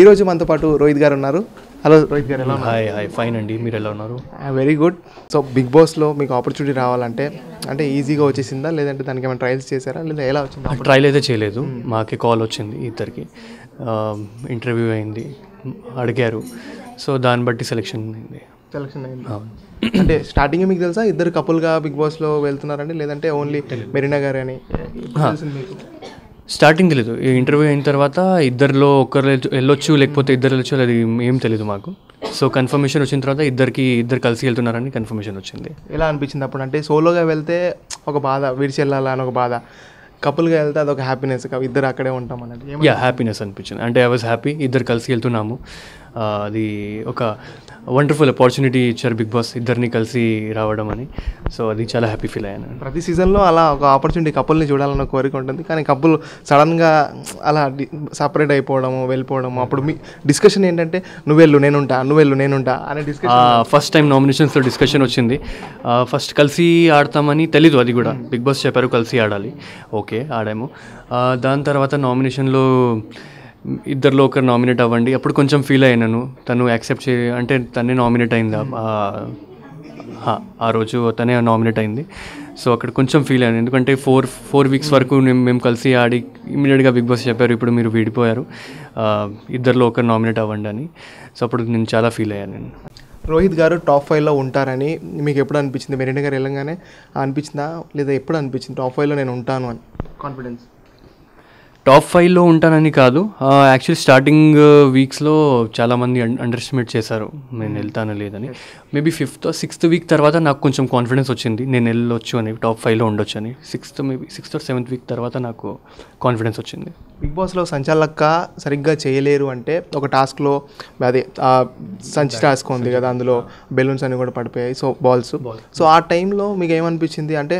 ఈరోజు మనతో పాటు రోహిత్ గారు ఉన్నారు హలో రోహిత్ గారు ఎలా హాయ్ హాయ్ ఫైన్ అండి మీరు ఎలా ఉన్నారు వెరీ గుడ్ సో బిగ్ బాస్లో మీకు ఆపర్చునిటీ రావాలంటే అంటే ఈజీగా వచ్చేసిందా లేదంటే దానికి ఏమైనా ట్రయల్స్ చేశారా లేదా ఎలా వచ్చింది ట్రయల్ అయితే చేయలేదు hmm. మాకే కాల్ వచ్చింది ఇద్దరికి ఇంటర్వ్యూ um, అయింది అడిగారు సో దాన్ని బట్టి సెలెక్షన్ అయింది సెలక్షన్ అయింది అంటే స్టార్టింగ్ మీకు తెలుసా ఇద్దరు కపుల్గా బిగ్ బాస్లో వెళ్తున్నారండి లేదంటే ఓన్లీ మెరీనా గారు అని స్టార్టింగ్ తెలియదు ఇంటర్వ్యూ అయిన తర్వాత ఇద్దరిలో ఒకరు వెళ్ళొచ్చు లేకపోతే ఇద్దరు వెళ్ళొచ్చు అది ఏం తెలియదు మాకు సో కన్ఫర్మేషన్ వచ్చిన తర్వాత ఇద్దరికి ఇద్దరు కలిసి వెళ్తున్నారని కన్ఫర్మేషన్ వచ్చింది ఎలా అనిపించింది అప్పుడు అంటే సోలోగా వెళ్తే ఒక బాధ విడిచి వెళ్ళాలని ఒక బాధ కపుల్గా వెళ్తే అది ఒక హ్యాపీనెస్ ఇద్దరు అక్కడే ఉంటాం అనేది యా హ్యాపీనెస్ అనిపించింది అంటే ఐ వాజ్ హ్యాపీ ఇద్దరు కలిసి వెళ్తున్నాము అది ఒక వండర్ఫుల్ ఆపర్చునిటీ ఇచ్చారు బిగ్ బాస్ ఇద్దరిని కలిసి రావడం అని సో అది చాలా హ్యాపీ ఫీల్ అయ్యాను ప్రతి సీజన్లో అలా ఒక ఆపర్చునిటీ కప్పుల్ని చూడాలన్న కోరిక ఉంటుంది కానీ కప్పులు సడన్గా అలా సపరేట్ అయిపోవడము వెళ్ళిపోవడము అప్పుడు మీ డిస్కషన్ ఏంటంటే నువ్వెళ్ళు నేనుంటా నువ్వెళ్ళు నేనుంటా అనే డిస్కషన్ ఫస్ట్ టైం నామినేషన్స్లో డిస్కషన్ వచ్చింది ఫస్ట్ కలిసి ఆడతామని తెలీదు అది కూడా బిగ్ బాస్ చెప్పారు కలిసి ఆడాలి ఓకే ఆడాము దాని తర్వాత నామినేషన్లో ఇద్దరిలో ఒకరు నామినేట్ అవ్వండి అప్పుడు కొంచెం ఫీల్ అయినాను తను యాక్సెప్ట్ చే అంటే తనే నామినేట్ అయిందా ఆ రోజు తనే నామినేట్ అయింది సో అక్కడ కొంచెం ఫీల్ అయ్యాను ఎందుకంటే ఫోర్ ఫోర్ వీక్స్ వరకు మేము కలిసి ఆడి ఇమీడియట్గా బిగ్ బాస్ చెప్పారు ఇప్పుడు మీరు విడిపోయారు ఇద్దరిలో ఒకరు నామినేట్ అవ్వండి అని సో అప్పుడు నేను చాలా ఫీల్ అయ్యాను నేను రోహిత్ గారు టాప్ ఫైవ్లో ఉంటారని మీకు ఎప్పుడు అనిపించింది మెరీనా గారు వెళ్ళంగానే అనిపించిందా లేదా ఎప్పుడు అనిపించింది టాప్ ఫైవ్లో నేను ఉంటాను అని కాన్ఫిడెన్స్ టాప్ ఫైవ్లో ఉంటానని కాదు యాక్చువల్లీ స్టార్టింగ్ వీక్స్లో చాలామంది అండర్ ఎస్టిమేట్ చేశారు నేను hmm. వెళ్తాను లేదని మేబీ ఫిఫ్త్ సిక్స్త్ వీక్ తర్వాత నాకు కొంచెం కాన్ఫిడెన్స్ వచ్చింది నేను వెళ్ళొచ్చు అని టాప్ ఫైవ్లో ఉండొచ్చు అని sixth maybe sixth seventh week తర్వాత నాకు కాన్ఫిడెన్స్ వచ్చింది బిగ్ బాస్లో సంచాలక్క సరిగ్గా చేయలేరు అంటే ఒక టాస్క్లో అదే సంచి టాస్క్ ఉంది కదా అందులో బెలూన్స్ అన్ని కూడా పడిపోయాయి సో బాల్స్ సో ఆ టైంలో మీకు ఏమనిపించింది అంటే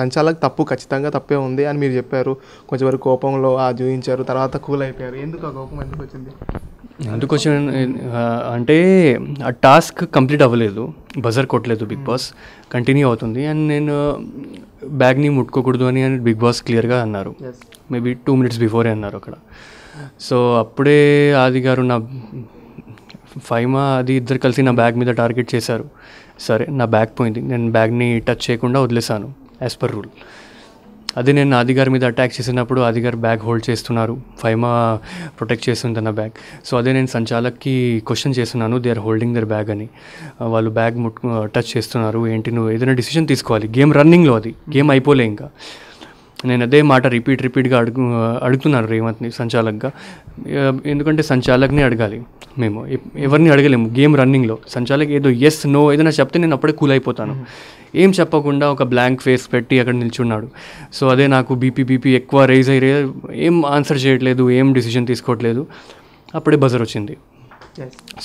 సంచాలక్ తప్పు ఖచ్చితంగా తప్పే ఉంది అని మీరు చెప్పారు కొంచెం వరకు కోపంలో ఆ చూపించారు తర్వాత కూల్ అయిపోయారు ఎందుకు ఆ కోపం ఎందుకు వచ్చింది ఎందుకు అంటే ఆ టాస్క్ కంప్లీట్ అవ్వలేదు బజర్ కొట్టలేదు బిగ్ hmm. బాస్ కంటిన్యూ అవుతుంది అండ్ నేను బ్యాగ్ని ముట్టుకోకూడదు అని అని బిగ్ బాస్ క్లియర్గా అన్నారు మేబీ టూ మినిట్స్ బిఫోరే అన్నారు అక్కడ సో అప్పుడే ఆది గారు నా ఫైమా అది ఇద్దరు కలిసి నా బ్యాగ్ మీద టార్గెట్ చేశారు సరే నా బ్యాగ్ పోయింది నేను బ్యాగ్ని టచ్ చేయకుండా వదిలేశాను యాజ్ పర్ రూల్ అదే నేను ఆదిగారి మీద అటాక్ చేసినప్పుడు ఆదిగారు బ్యాగ్ హోల్డ్ చేస్తున్నారు ఫైమా ప్రొటెక్ట్ చేస్తుంది అన్న బ్యాగ్ సో అదే నేను సంచాలక్కి క్వశ్చన్ చేస్తున్నాను they are holding their bag అని వాళ్ళు బ్యాగ్ ముట్టు టచ్ చేస్తున్నారు ఏంటి నువ్వు ఏదైనా డిసిషన్ తీసుకోవాలి గేమ్ రన్నింగ్లో అది గేమ్ అయిపోలే ఇంకా నేను అదే మాట రిపీట్ రిపీట్గా అడుగు అడుగుతున్నాను రేవంత్ని సంచాలక్గా ఎందుకంటే సంచాలక్ని అడగాలి మేము ఎవరిని అడగలేము గేమ్ రన్నింగ్లో సంచాలక్ ఏదో ఎస్ నో ఏదైనా చెప్తే నేను అప్పుడే కూల్ అయిపోతాను ఏం చెప్పకుండా ఒక బ్లాంక్ ఫేస్ పెట్టి అక్కడ నిల్చున్నాడు సో అదే నాకు బీపీ బీపీ ఎక్కువ రేజ్ అయ్యే ఏం ఆన్సర్ చేయట్లేదు ఏం డిసిషన్ తీసుకోవట్లేదు అప్పుడే బజర్ వచ్చింది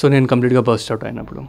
సో నేను కంప్లీట్గా బస్ట్ అవుట్ అయినప్పుడు